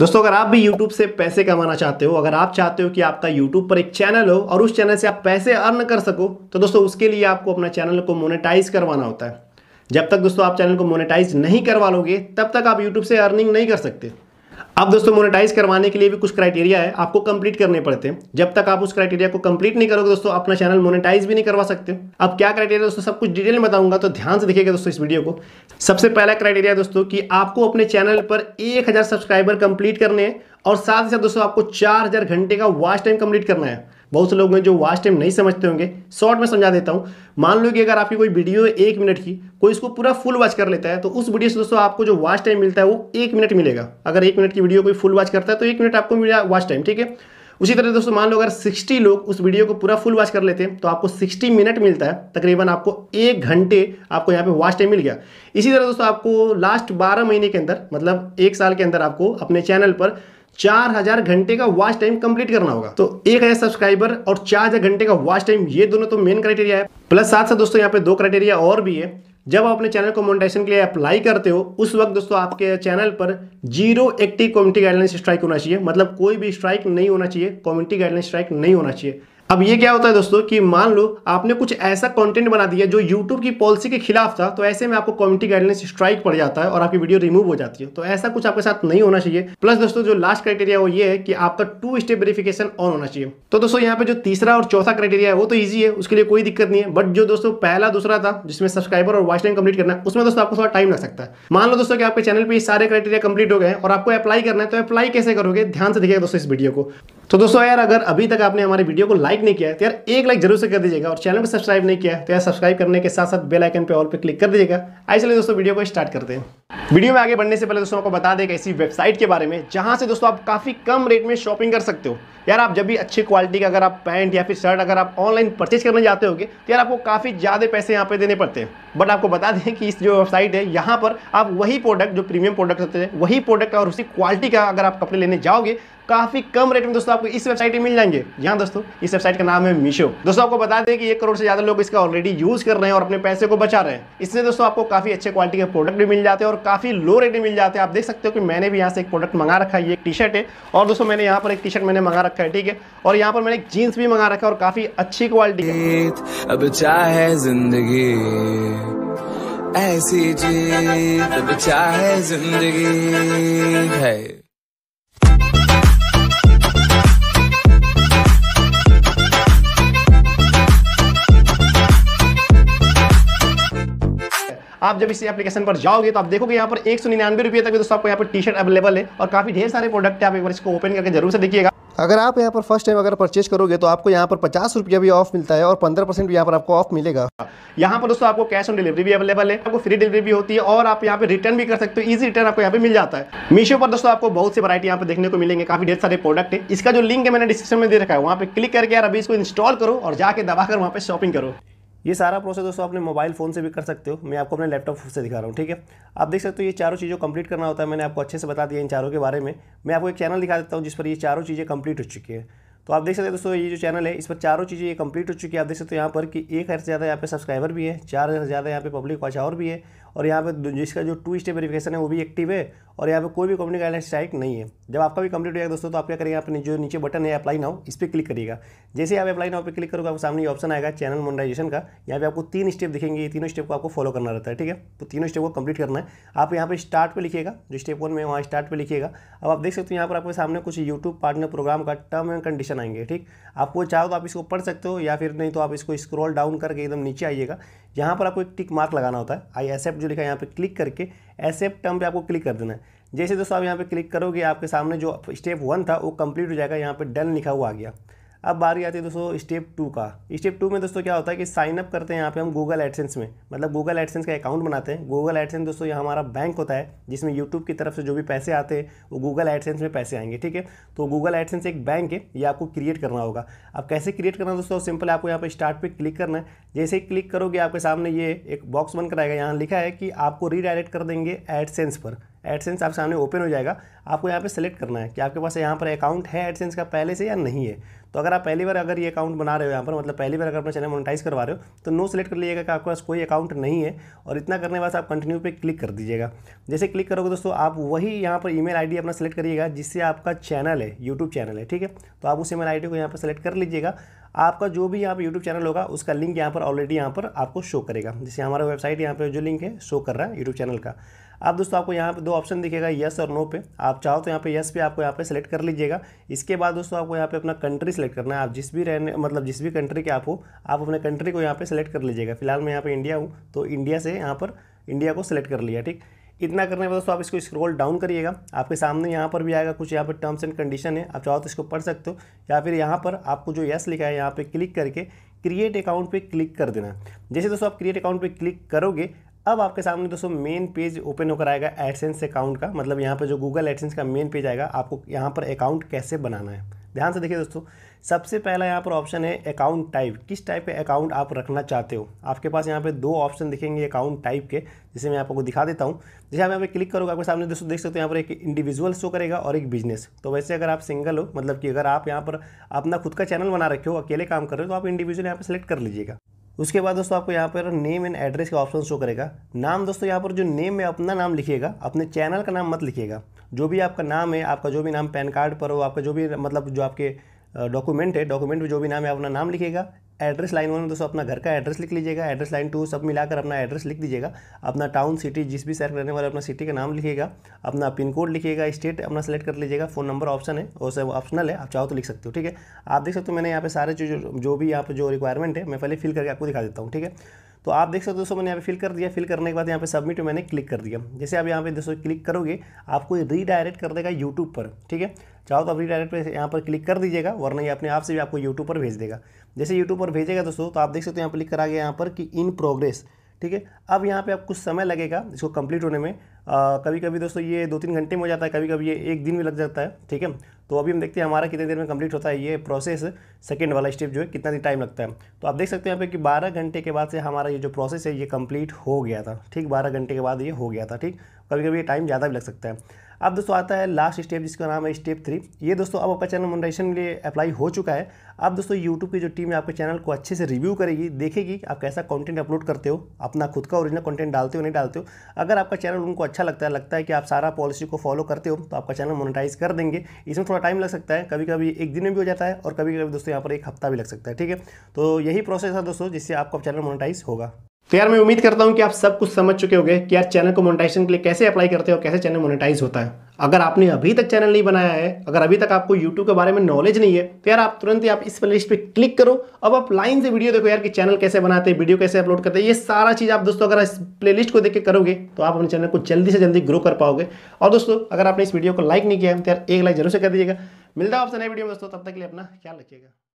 दोस्तों अगर आप भी YouTube से पैसे कमाना चाहते हो अगर आप चाहते हो कि आपका YouTube पर एक चैनल हो और उस चैनल से आप पैसे अर्न कर सको तो दोस्तों उसके लिए आपको अपना चैनल को मोनेटाइज करवाना होता है जब तक दोस्तों आप चैनल को मोनेटाइज नहीं करवा लोगे तब तक आप YouTube से अर्निंग नहीं कर सकते अब दोस्तों मोनेटाइज करवाने के लिए भी कुछ क्राइटेरिया है आपको कंप्लीट करने पड़ते हैं जब तक आप उस क्राइटेरिया को कंप्लीट नहीं करोगे दोस्तों अपना चैनल मोनेटाइज भी नहीं करवा सकते अब क्या क्राइटेरिया दोस्तों सब कुछ डिटेल में बताऊंगा तो ध्यान से देखिएगा दोस्तों इस वीडियो को सबसे पहला क्राइटेरिया दोस्तों की आपको अपने चैनल पर एक सब्सक्राइबर कंप्लीट करने हैं और साथ ही साथ दोस्तों आपको चार घंटे का वॉच टाइम कंप्लीट करना है बहुत से लोग हैं जो वास्ट टाइम नहीं समझते होंगे शॉर्ट में समझा देता हूँ मान लो कि अगर आपकी कोई वीडियो है एक मिनट की कोई इसको पूरा फुल वॉच कर लेता है तो उस वीडियो से दोस्तों आपको जो वॉच टाइम मिलता है वो एक मिनट मिलेगा अगर एक मिनट की वीडियो कोई फुल वॉच करता है तो एक मिनट आपको मिला वॉच टाइम ठीक है उसी तरह दोस्तों मान लो अगर 60 लोग उस वीडियो को पूरा फुल वॉच कर लेते हैं तो आपको 60 मिनट मिलता है तकरीबन आपको एक घंटे आपको यहाँ पे वॉच टाइम मिल गया इसी तरह दोस्तों आपको लास्ट 12 महीने के अंदर मतलब एक साल के अंदर आपको अपने चैनल पर चार हजार घंटे का वॉच टाइम कंप्लीट करना होगा तो एक हजार सब्सक्राइबर और चार हजार घंटे का वॉच टाइम ये दोनों तो मेन क्राइटेरिया है प्लस साथ साथ दोस्तों यहाँ पे दो क्राइटेरिया और भी है जब आप अपने चैनल को मोनिटाइजेशन के लिए अप्लाई करते हो उस वक्त दोस्तों आपके चैनल पर zero active community guideline strike होना चाहिए मतलब कोई भी स्ट्राइक नहीं होना चाहिए कम्युनिटी गाइडलाइन स्ट्राइक नहीं होना चाहिए अब ये क्या होता है दोस्तों कि मान लो आपने कुछ ऐसा कंटेंट बना दिया जो यूट्यूब की पॉलिसी के खिलाफ था तो ऐसे में आपको कम्युनिटी गाइडलाइंस स्ट्राइक पड़ जाता है और आपकी वीडियो रिमूव हो जाती है तो ऐसा कुछ आपके साथ नहीं होना चाहिए प्लस दोस्तों जो लास्ट क्राइटेरिया वो ये है कि आपका टू स्टेप वेरिफिकेशन ऑन होना चाहिए तो दोस्तों यहाँ पे जो तीसरा और चौथा क्राइटेरिया है वो तो ईजी है उसके लिए कोई दिक्कत नहीं है बट जो दोस्तों पहला दूसरा था जिसमें सब्सक्राइबर और वॉच टाइम कंप्लीट करना है उसमें दोस्तों आपको थोड़ा टाइम लग सकता है मान लो दोस्तों कि आपके चैनल पर सारे क्राइटेरिया कंप्लीट हो गए और आपको अप्लाई करना है तो अप्लाई कैसे करोगे ध्यान से देखिएगा दोस्तों इस वीडियो को तो दोस्तों यार अगर अभी तक आपने हमारे वीडियो को लाइक लाइक नहीं किया है तो यार एक लाइक जरूर से कर दीजिएगा और चैनल को सब्सक्राइब नहीं किया तो यार सब्सक्राइब करने के साथ साथ बेल आइकन पे ऑल पे क्लिक कर दीजिएगा आइए चलिए दोस्तों वीडियो को स्टार्ट करते हैं वीडियो में आगे बढ़ने से पहले दोस्तों आपको बता दें ऐसी वेबसाइट के बारे में जहाँ से दोस्तों आप काफ़ी कम रेट में शॉपिंग कर सकते हो यार आप जब भी अच्छी क्वालिटी का अगर आप पैंट या फिर शर्ट अगर आप ऑनलाइन परचेज करने जाते होगे तो यार आपको काफ़ी ज़्यादा पैसे यहाँ पर देने पड़ते हैं बट आपको बता दें कि इस जो वेबसाइट है यहाँ पर आप वही प्रोडक्ट जो प्रीमियम प्रोडक्ट होते हैं वही प्रोडक्ट और उसी क्वालिटी का अगर आप कपड़े लेने जाओगे काफ़ी कम रेट में दोस्तों आपको इस वेबसाइट में मिल जाएंगे यहाँ दोस्तों इस वेबसाइट का नाम है मीशो दोस्तों आपको बता दें कि एक करोड़ से ज़्यादा लोग इसका ऑलरेडी यूज़ कर रहे हैं और अपने पैसे को बचा रहे हैं इसमें दोस्तों आपको काफ़ी अच्छे क्वालिटी के प्रोडक्ट भी मिल जाते हैं और काफ़ी लो रेट में मिल जाते हैं आप देख सकते हो कि मैंने भी यहाँ से एक प्रोडक्ट मंगा रखा है ये एक टी शर्ट है और दोस्तों मैंने यहाँ पर एक टी शर्ट मैंने मंगा रखा है ठीक है और यहाँ पर मैंने एक जीन्स भी मंगा रखा है और काफ़ी अच्छी क्वालिटी अब चाहे जिंदगी ऐसी बचा है जिंदगी है आप जब इस एप्लीकेशन पर जाओगे तो आप देखोगे यहाँ पर एक सौ निन्यानवे रुपये तक दोस्तों आपको यहाँ पर टी शर्ट अवेलेबल है और काफ़ी ढेर सारे प्रोडक्ट है आप एक बार इसको ओपन करके जरूर से देखिएगा अगर आप यहाँ पर फर्स्ट टाइम अगर परचेज करोगे तो आपको यहाँ पर पचास रुपया भी ऑफ मिलता है और पंद्रह परसेंट भी यहाँ पर आपको ऑफ मिलेगा यहाँ पर दोस्तों आपको कैश ऑन डिलीवरी भी अवेलेबल है आपको फ्री डिलीवरी भी होती है और आप यहाँ पे रिटर्न भी कर सकते हो इजी रिटर्न आपको यहाँ पे मिल जाता है मीशो पर दोस्तों आपको बहुत सी वरायटी यहाँ पर देखने को मिलेंगे काफी ढेर सारे प्रोडक्ट है इसका जो लिंक है मैंने डिस्क्रिप्शन में दे रखा है वहाँ पे क्लिक करके यार अभी इसको इंस्टॉल करो और जाके दबाकर वहाँ पे शॉपिंग करो ये सारा प्रोसेस दोस्तों अपने मोबाइल फ़ोन से भी कर सकते हो मैं आपको अपने लैपटॉप से दिखा रहा हूँ ठीक है आप देख सकते हो ये चारों चीज़ों कंप्लीट करना होता है मैंने आपको अच्छे से बता दिया इन चारों के बारे में मैं आपको एक चैनल दिखा देता हूँ जिस पर ये चारों चीज़ें कंप्लीट हो चुकी है तो आप देख सकते हैं दोस्तों ये जो चैनल है इस पर चारों चीज़ें ये कंप्लीट हो चुकी है आप देख सकते हो यहाँ पर कि एक हज़ार से ज़्यादा यहाँ पे सब्सक्राइबर भी है चार हज़ार से ज़्यादा यहाँ पे पब्लिक वॉच आवर भी है और यहाँ पे जिसका जो टू स्टेप वेरिफिकेशन है वो भी एक्टिव है और यहाँ पे कोई भी कंपनी गाइडलाइन स्ट्राइक नहीं है जब आपका भी कंप्लीट हो जाएगा दोस्तों तो आप क्या करेंगे आपने जो नीचे बटन है अप्लाई नाउ इस पर क्लिक करिएगा जैसे आप अप्लाई नाउ पर क्लिक करोगे आपके सामने ऑप्शन आएगा चैनल मोनाइजेशन का यहाँ पे आपको तीन स्टेप दिखेंगे ये तीनों स्टेप को आपको फॉलो करना रहता है ठीक है तो तीनों स्टेप को कंप्लीट करना है आप यहाँ पर स्टार्ट पर लिखिएगा जो स्टेप वन में वहाँ स्टार्ट पर लिखिएगा अब आप देख सकते हो यहाँ पर आपके सामने कुछ यूट्यूब पार्टनर प्रोग्राम का टर्म एंड कंडीशन ऑप्शन आएंगे ठीक आप वो चाहो तो आप इसको पढ़ सकते हो या फिर नहीं तो आप इसको स्क्रॉल डाउन करके एकदम नीचे आइएगा यहाँ पर आपको एक टिक मार्क लगाना होता है आई एसेप्ट जो लिखा है यहाँ पर क्लिक करके एसेप्ट टर्म पर आपको क्लिक कर देना है जैसे दोस्तों आप यहाँ पर क्लिक करोगे आपके सामने जो स्टेप वन था वो कंप्लीट हो जाएगा यहाँ पर डन लिखा हुआ आ गया अब बारी आती है दोस्तों स्टेप टू का स्टेप टू में दोस्तों क्या होता है कि साइनअप करते हैं यहाँ पे हम गूगल एडसेंस में मतलब गूगल एडसेंस का अकाउंट बनाते हैं गूगल एडसेंस दोस्तों यहाँ हमारा बैंक होता है जिसमें यूट्यूब की तरफ से जो भी पैसे आते हैं वो गूगल एडसेंस में पैसे आएंगे ठीक है तो गूगल एडसेंस एक बैंक है ये आपको क्रिएट करना होगा अब कैसे क्रिएट करना दोस्तों सिंपल आपको यहाँ पर स्टार्ट पर क्लिक करना है जैसे ही क्लिक करोगे आपके सामने ये एक बॉक्स बन कराएगा यहाँ लिखा है कि आपको रीडायरेक्ट कर देंगे एडसेंस पर एडसेंस आपके सामने ओपन हो जाएगा आपको यहाँ पे सेलेक्ट करना है कि आपके पास यहाँ पर अकाउंट है एडसेंस का पहले से या नहीं है तो अगर आप पहली बार अगर ये अकाउंट बना रहे हो यहाँ पर मतलब पहली बार अगर अपना चैनल मोनिटाइज करवा रहे हो तो नो सेलेक्ट कर लीजिएगा कि आपके पास कोई अकाउंट नहीं है और इतना करने के बाद आप कंटिन्यू पर क्लिक कर दीजिएगा जैसे क्लिक करोगे दोस्तों आप वही यहाँ पर ई मेल अपना सेलेक्ट करिएगा जिससे आपका चैनल है यूट्यूब चैनल है ठीक है तो आप उस ई मेल को यहाँ पर सेलेक्ट कर लीजिएगा आपका जो भी यहाँ पर यूट्यूब चैनल होगा उसका लिंक यहाँ पर ऑलरेडी यहाँ पर आपको शो करेगा जैसे हमारा वेबसाइट यहाँ पर जो लिंक है शो कर रहा है यूट्यूब चैनल का अब दोस्तों आपको यहाँ पे दो ऑप्शन दिखेगा यस और नो पे आप चाहो तो यहाँ पे यस पे आपको यहाँ पे सेलेक्ट कर लीजिएगा इसके बाद दोस्तों आपको यहाँ पे अपना कंट्री सेलेक्ट करना है आप जिस भी रहने मतलब जिस भी कंट्री के आप हो आप अपने कंट्री को यहाँ पे सेलेक्ट कर लीजिएगा फिलहाल मैं यहाँ पे इंडिया हूँ तो इंडिया से यहाँ पर इंडिया को सेलेक्ट कर लिया ठीक इतना करने के बाद दोस्तों आप इसको स्क्रॉल डाउन करिएगा आपके सामने यहाँ पर भी आएगा कुछ यहाँ पर टर्म्स एंड कंडीशन है आप चाहो तो इसको पढ़ सकते हो या फिर यहाँ पर आपको जो यस लिखा है यहाँ पर क्लिक करके क्रिएट अकाउंट पे क्लिक कर देना जैसे दोस्तों आप क्रिएट अकाउंट पे क्लिक करोगे अब आपके सामने दोस्तों मेन पेज ओपन होकर आएगा एडसेंस अकाउंट का मतलब यहाँ पर जो गूगल एडसेंस का मेन पेज आएगा आपको यहाँ पर अकाउंट कैसे बनाना है ध्यान से देखिए दोस्तों सबसे पहला यहाँ पर ऑप्शन है अकाउंट टाइप किस टाइप के अकाउंट आप रखना चाहते हो आपके पास यहाँ पे दो ऑप्शन दिखेंगे अकाउंट टाइप के जिसे मैं आपको दिखा देता हूँ जैसे आप यहाँ पे क्लिक करोगे आपके सामने दोस्तों देख सकते हो यहाँ पर एक इंडिविजुअल शो करेगा और एक बिजनेस तो वैसे अगर आप सिंगल हो मतलब कि अगर आप यहाँ पर अपना खुद का चैनल बना रखे हो अकेले काम कर रहे हो तो आप इंडिविजुअल यहाँ पर सेलेक्ट कर लीजिएगा उसके बाद दोस्तों आपको यहाँ पर नेम एंड एड्रेस का ऑप्शन शो करेगा नाम दोस्तों यहाँ पर जो नेम है अपना नाम लिखिएगा अपने चैनल का नाम मत लिखिएगा जो भी आपका नाम है आपका जो भी नाम पैन कार्ड पर हो आपका जो भी मतलब जो आपके डॉक्यूमेंट है डॉक्यूमेंट में जो भी नाम है अपना नाम लिखेगा एड्रेस लाइन वन में दोस्तों अपना घर का एड्रेस लिख लीजिएगा एड्रेस लाइन टू सब मिलाकर अपना एड्रेस लिख दीजिएगा अपना टाउन सिटी जिस भी शहर रहने वाले अपना सिटी का नाम लिखिएगा अपना पिन कोड लिखिएगा स्टेट अपना सेलेक्ट कर लीजिएगा फ़ोन नंबर ऑप्शन है और सब ऑप्शनल है आप चाहो तो लिख सकते हो ठीक है आप देख सकते हो मैंने यहाँ पे सारे जो जो भी यहाँ पर जो रिक्वायरमेंट है मैं पहले फिल करके आपको दिखा देता हूँ ठीक है तो आप देख सकते हो दोस्तों मैंने यहाँ पे फिल कर दिया फिल करने के बाद यहाँ पे सबमिट मैंने क्लिक कर दिया जैसे आप यहाँ पे दोस्तों क्लिक करोगे आपको रीडायरेक्ट कर देगा यूट्यूब पर ठीक है चाहो तो आप रीडायरेक्ट पर यहाँ पर क्लिक कर दीजिएगा वरना ये अपने आप से भी आपको यूट्यूब पर भेज देगा जैसे यूट्यूब पर भेजेगा दोस्तों तो आप देख सकते हो यहाँ पर लिख कर आ गया यहाँ पर कि इन प्रोग्रेस ठीक है अब यहाँ पे आप कुछ समय लगेगा इसको कंप्लीट होने में आ, कभी कभी दोस्तों ये दो तीन घंटे में हो जाता है कभी कभी ये एक दिन में लग जाता है ठीक है तो अभी हम देखते हैं हमारा कितने देर में कंप्लीट होता है ये प्रोसेस सेकेंड वाला स्टेप जो है कितना दिन टाइम लगता है तो आप देख सकते हैं यहाँ पे कि बारह घंटे के बाद से हमारा ये जो प्रोसेस है ये कम्प्लीट हो गया था ठीक बारह घंटे के बाद ये हो गया था ठीक कभी कभी ये टाइम ज़्यादा भी लग सकता है अब दोस्तों आता है लास्ट स्टेप जिसका नाम है स्टेप थ्री ये दोस्तों अब आपका चैनल मोनेटाइजेशन के लिए अप्लाई हो चुका है अब दोस्तों यूट्यूब की जो टीम है आपके चैनल को अच्छे से रिव्यू करेगी देखेगी आप कैसा कंटेंट अपलोड करते हो अपना खुद का ओरिजिनल कंटेंट डालते हो नहीं डालते हो अगर आपका चैनल उनको अच्छा लगता है लगता है कि आप सारा पॉलिसी को फॉलो करते हो तो आपका चैनल मोनिटाइज कर देंगे इसमें थोड़ा टाइम लग सकता है कभी कभी एक दिन में भी हो जाता है और कभी कभी दोस्तों यहाँ पर एक हफ्ता भी लग सकता है ठीक है तो यही प्रोसेस है दोस्तों जिससे आपका चैनल मोनिटाइज़ होगा तो यार मैं उम्मीद करता हूँ कि आप सब कुछ समझ चुके होंगे कि यार चैनल को मोनेटाइजेशन के लिए कैसे अप्लाई करते हो कैसे चैनल मोनेटाइज होता है अगर आपने अभी तक चैनल नहीं बनाया है अगर अभी तक आपको यूट्यूब के बारे में नॉलेज नहीं है तो यार आप तुरंत ही आप इस प्लेलिस्ट पे क्लिक करो अब आप लाइन से वीडियो देखो यार कि चैनल कैसे बनाते हैं वीडियो कैसे अपलोड करते हैं ये सारा चीज़ आप दोस्तों अगर इस प्लेलिस्ट को देख के करोगे तो आप अपने चैनल को जल्दी से जल्दी ग्रो कर पाओगे और दोस्तों अगर आपने इस वीडियो को लाइक नहीं किया है तो यार एक लाइक जरूर से कर दीजिएगा मिलता है आपसे नए वीडियो में दोस्तों तब तक के लिए अपना ख्याल रखिएगा